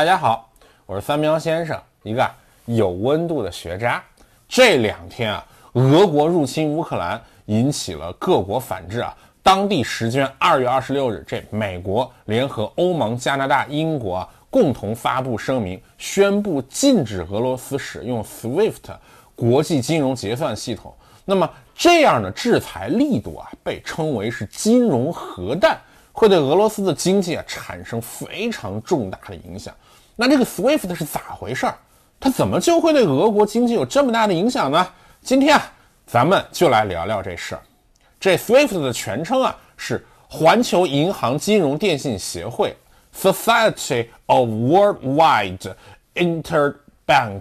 大家好，我是三喵先生，一个有温度的学渣。这两天啊，俄国入侵乌克兰引起了各国反制啊。当地时间二月二十六日，这美国联合欧盟、加拿大、英国共同发布声明，宣布禁止俄罗斯使用 SWIFT 国际金融结算系统。那么，这样的制裁力度啊，被称为是金融核弹，会对俄罗斯的经济啊产生非常重大的影响。那这个 Swift 是咋回事儿？它怎么就会对俄国经济有这么大的影响呢？今天啊，咱们就来聊聊这事儿。这 Swift 的全称啊是环球银行金融电信协会 （Society of Worldwide Interbank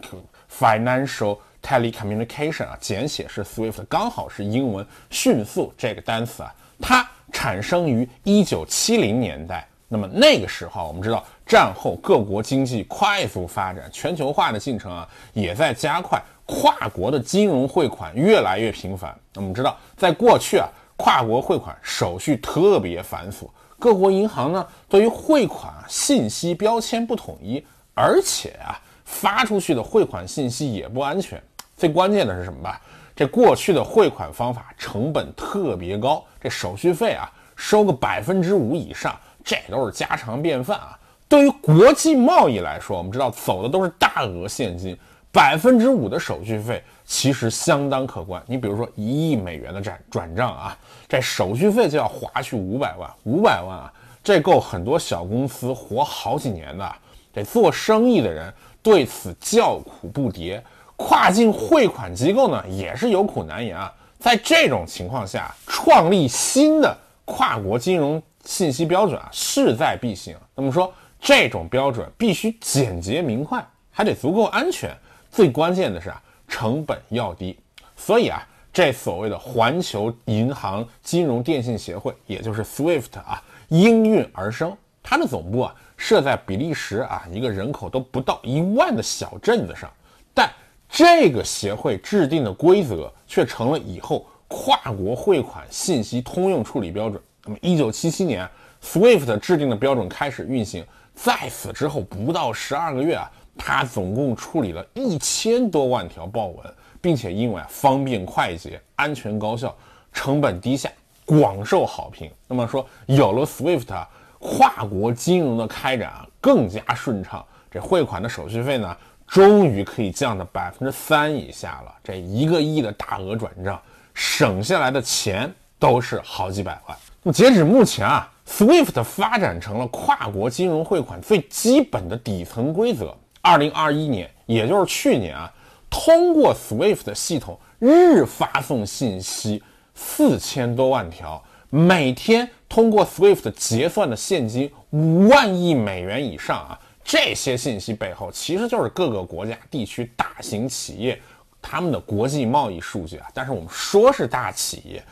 Financial Telecommunication），啊，简写是 Swift，刚好是英文“迅速”这个单词啊。它产生于一九七零年代，那么那个时候我们知道。战后各国经济快速发展，全球化的进程啊也在加快，跨国的金融汇款越来越频繁。我们知道，在过去啊，跨国汇款手续特别繁琐，各国银行呢对于汇款信息标签不统一，而且啊发出去的汇款信息也不安全。最关键的是什么吧？这过去的汇款方法成本特别高，这手续费啊收个百分之五以上，这都是家常便饭啊。对于国际贸易来说，我们知道走的都是大额现金，百分之五的手续费其实相当可观。你比如说一亿美元的转转账啊，这手续费就要划去五百万，五百万啊，这够很多小公司活好几年的。这做生意的人对此叫苦不迭，跨境汇款机构呢也是有苦难言啊。在这种情况下，创立新的跨国金融信息标准啊，势在必行。那么说。这种标准必须简洁明快，还得足够安全，最关键的是啊，成本要低。所以啊，这所谓的环球银行金融电信协会，也就是 SWIFT 啊，应运而生。它的总部啊设在比利时啊一个人口都不到一万的小镇子上，但这个协会制定的规则却成了以后跨国汇款信息通用处理标准。那么，一九七七年，SWIFT 制定的标准开始运行。在此之后不到十二个月啊，他总共处理了一千多万条报文，并且因为方便快捷、安全高效、成本低下，广受好评。那么说有了 SWIFT，跨国金融的开展啊更加顺畅，这汇款的手续费呢终于可以降到百分之三以下了。这一个亿的大额转账，省下来的钱都是好几百万。那么截止目前啊。SWIFT 发展成了跨国金融汇款最基本的底层规则。二零二一年，也就是去年啊，通过 SWIFT 系统日发送信息四千多万条，每天通过 SWIFT 结算的现金五万亿美元以上啊。这些信息背后，其实就是各个国家、地区大型企业他们的国际贸易数据啊。但是我们说是大企业。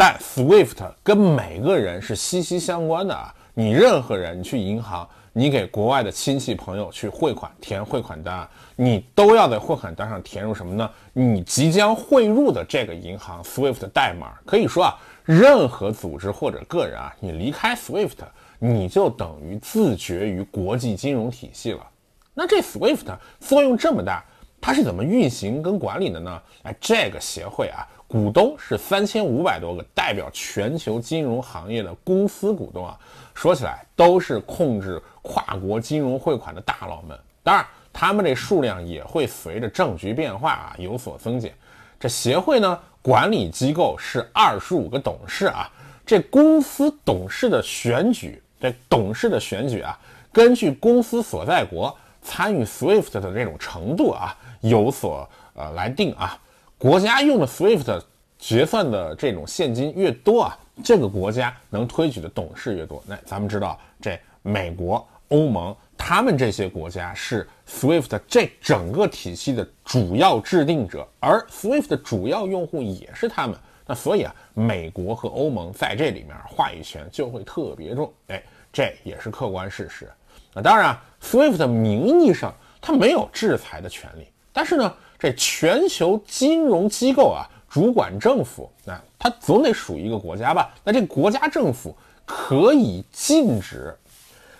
但 SWIFT 跟每个人是息息相关的啊！你任何人，你去银行，你给国外的亲戚朋友去汇款，填汇款单，你都要在汇款单上填入什么呢？你即将汇入的这个银行 SWIFT 代码。可以说啊，任何组织或者个人啊，你离开 SWIFT，你就等于自绝于国际金融体系了。那这 SWIFT 作用这么大，它是怎么运行跟管理的呢？哎，这个协会啊。股东是三千五百多个代表全球金融行业的公司股东啊，说起来都是控制跨国金融汇款的大佬们。当然，他们这数量也会随着政局变化啊有所增减。这协会呢，管理机构是二十五个董事啊。这公司董事的选举，这董事的选举啊，根据公司所在国参与 SWIFT 的那种程度啊，有所呃来定啊。国家用的 Swift 结算的这种现金越多啊，这个国家能推举的董事越多。那咱们知道，这美国、欧盟，他们这些国家是 Swift 这整个体系的主要制定者，而 Swift 的主要用户也是他们。那所以啊，美国和欧盟在这里面话语权就会特别重。哎，这也是客观事实。那当然啊，Swift 名义上它没有制裁的权利，但是呢。这全球金融机构啊，主管政府，那它总得属于一个国家吧？那这国家政府可以禁止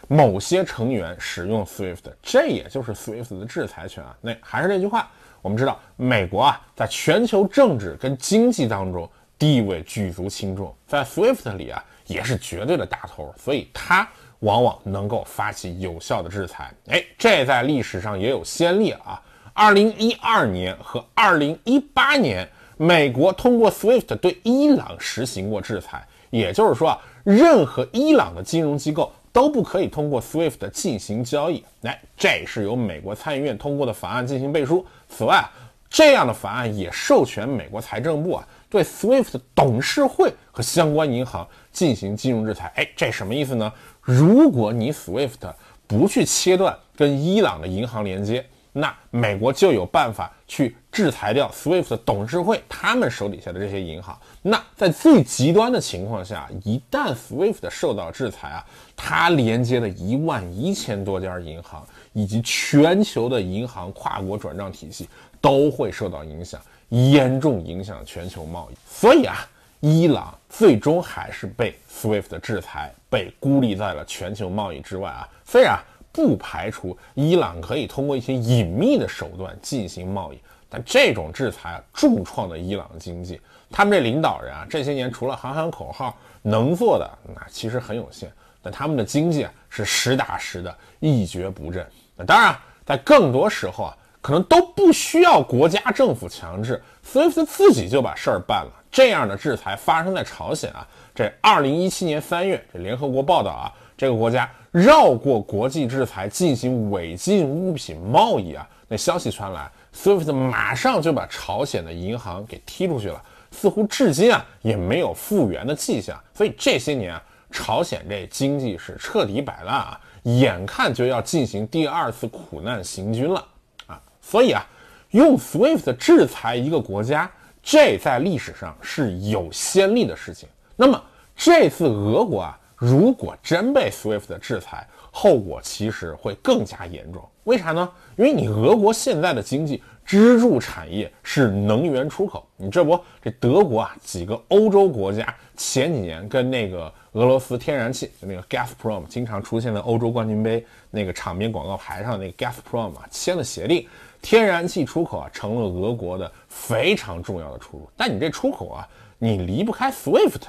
某些成员使用 SWIFT，这也就是 SWIFT 的制裁权啊。那还是那句话，我们知道美国啊，在全球政治跟经济当中地位举足轻重，在 SWIFT 里啊也是绝对的大头，所以它往往能够发起有效的制裁。哎，这在历史上也有先例啊。二零一二年和二零一八年，美国通过 SWIFT 对伊朗实行过制裁，也就是说啊，任何伊朗的金融机构都不可以通过 SWIFT 进行交易。来，这是由美国参议院通过的法案进行背书。此外，这样的法案也授权美国财政部啊，对 SWIFT 董事会和相关银行进行金融制裁。哎，这什么意思呢？如果你 SWIFT 不去切断跟伊朗的银行连接，那美国就有办法去制裁掉 SWIFT 的董事会，他们手底下的这些银行。那在最极端的情况下，一旦 SWIFT 受到制裁啊，它连接的一万一千多家银行以及全球的银行跨国转账体系都会受到影响，严重影响全球贸易。所以啊，伊朗最终还是被 SWIFT 的制裁被孤立在了全球贸易之外啊。虽然。不排除伊朗可以通过一些隐秘的手段进行贸易，但这种制裁啊，重创了伊朗经济。他们这领导人啊，这些年除了喊喊口号，能做的那其实很有限。但他们的经济啊，是实打实的一蹶不振。那当然，在更多时候啊，可能都不需要国家政府强制，所以他自己就把事儿办了。这样的制裁发生在朝鲜啊，这二零一七年三月，这联合国报道啊，这个国家。绕过国际制裁进行违禁物品贸易啊！那消息传来 s w i f t 马上就把朝鲜的银行给踢出去了，似乎至今啊也没有复原的迹象。所以这些年啊，朝鲜这经济是彻底摆烂啊，眼看就要进行第二次苦难行军了啊！所以啊，用 s w i f t 制裁一个国家，这在历史上是有先例的事情。那么这次俄国啊。如果真被 SWIFT 制裁，后果其实会更加严重。为啥呢？因为你俄国现在的经济支柱产业是能源出口。你这不，这德国啊，几个欧洲国家前几年跟那个俄罗斯天然气，就那个 Gazprom，经常出现在欧洲冠军杯那个场边广告牌上那个 Gazprom 啊签了协定，天然气出口啊成了俄国的非常重要的出路。但你这出口啊，你离不开 SWIFT，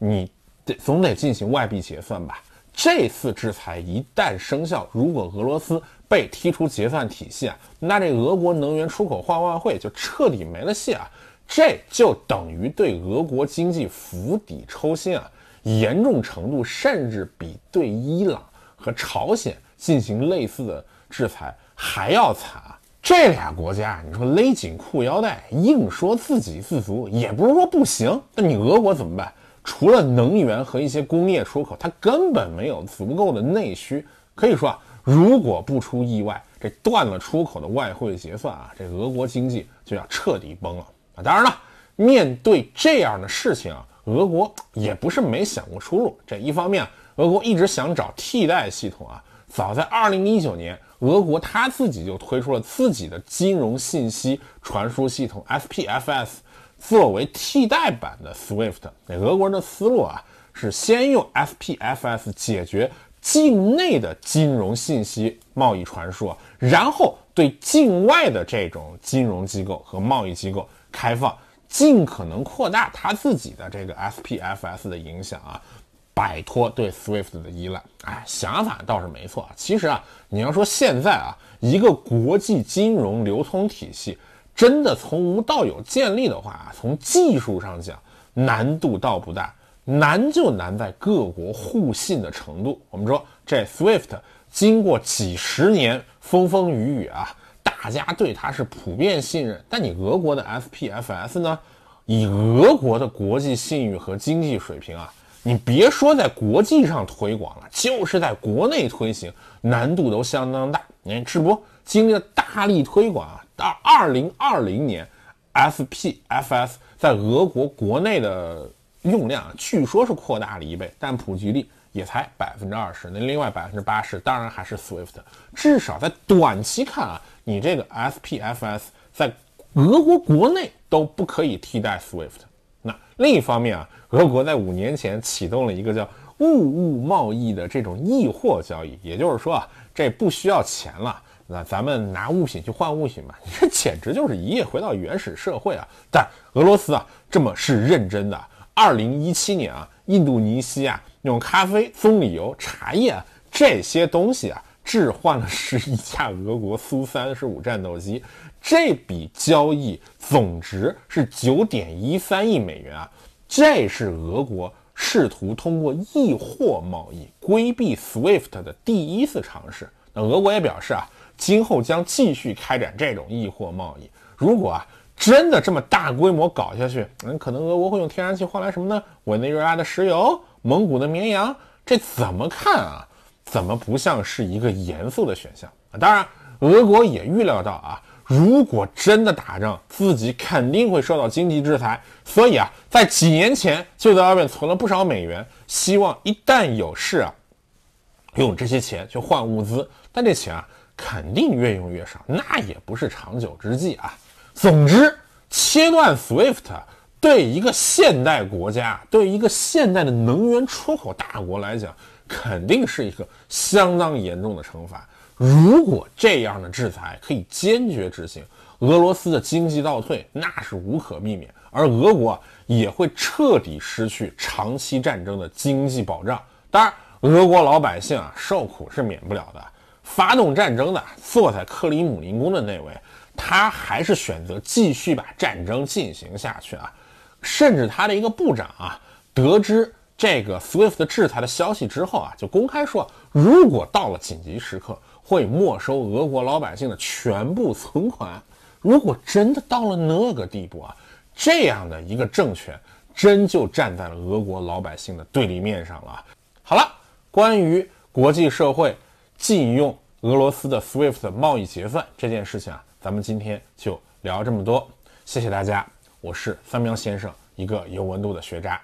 你。总得进行外币结算吧。这次制裁一旦生效，如果俄罗斯被踢出结算体系，啊，那这俄国能源出口换外汇就彻底没了戏啊！这就等于对俄国经济釜底抽薪啊！严重程度甚至比对伊朗和朝鲜进行类似的制裁还要惨啊！这俩国家，你说勒紧裤腰带硬说自己自足，也不是说不行。那你俄国怎么办？除了能源和一些工业出口，它根本没有足够的内需。可以说啊，如果不出意外，这断了出口的外汇结算啊，这俄国经济就要彻底崩了啊！当然了，面对这样的事情啊，俄国也不是没想过出路。这一方面，俄国一直想找替代系统啊。早在二零一九年，俄国他自己就推出了自己的金融信息传输系统 SPFS。作为替代版的 SWIFT，那俄国人的思路啊，是先用 SPFS 解决境内的金融信息贸易传输，然后对境外的这种金融机构和贸易机构开放，尽可能扩大他自己的这个 SPFS 的影响啊，摆脱对 SWIFT 的依赖。哎，想法倒是没错。其实啊，你要说现在啊，一个国际金融流通体系。真的从无到有建立的话，从技术上讲难度倒不大，难就难在各国互信的程度。我们说这 SWIFT 经过几十年风风雨雨啊，大家对它是普遍信任。但你俄国的 SPFS 呢？以俄国的国际信誉和经济水平啊。你别说在国际上推广了，就是在国内推行难度都相当大。你看，智博经历了大力推广啊，到二零二零年，SPFS 在俄国国内的用量，据说是扩大了一倍，但普及率也才百分之二十。那另外百分之八十，当然还是 Swift。至少在短期看啊，你这个 SPFS 在俄国国内都不可以替代 Swift。另一方面啊，俄国在五年前启动了一个叫物物贸易的这种易货交易，也就是说啊，这不需要钱了，那咱们拿物品去换物品吧，这简直就是一夜回到原始社会啊！但俄罗斯啊，这么是认真的。二零一七年啊，印度尼西亚用咖啡、棕榈油、茶叶这些东西啊。置换了十一架俄国苏三十五战斗机，这笔交易总值是九点一三亿美元啊！这是俄国试图通过易货贸易规避 SWIFT 的第一次尝试。那俄国也表示啊，今后将继续开展这种易货贸易。如果啊真的这么大规模搞下去，嗯，可能俄国会用天然气换来什么呢？委内瑞拉的石油，蒙古的绵羊，这怎么看啊？怎么不像是一个严肃的选项啊？当然，俄国也预料到啊，如果真的打仗，自己肯定会受到经济制裁，所以啊，在几年前就在外面存了不少美元，希望一旦有事啊，用这些钱去换物资。但这钱啊，肯定越用越少，那也不是长久之计啊。总之，切断 SWIFT 对一个现代国家，对一个现代的能源出口大国来讲。肯定是一个相当严重的惩罚。如果这样的制裁可以坚决执行，俄罗斯的经济倒退那是无可避免，而俄国也会彻底失去长期战争的经济保障。当然，俄国老百姓啊受苦是免不了的。发动战争的坐在克里姆林宫的那位，他还是选择继续把战争进行下去啊，甚至他的一个部长啊得知。这个 SWIFT 制裁的消息之后啊，就公开说，如果到了紧急时刻，会没收俄国老百姓的全部存款。如果真的到了那个地步啊，这样的一个政权，真就站在了俄国老百姓的对立面上了。好了，关于国际社会禁用俄罗斯的 SWIFT 贸易结算这件事情啊，咱们今天就聊这么多。谢谢大家，我是三喵先生，一个有温度的学渣。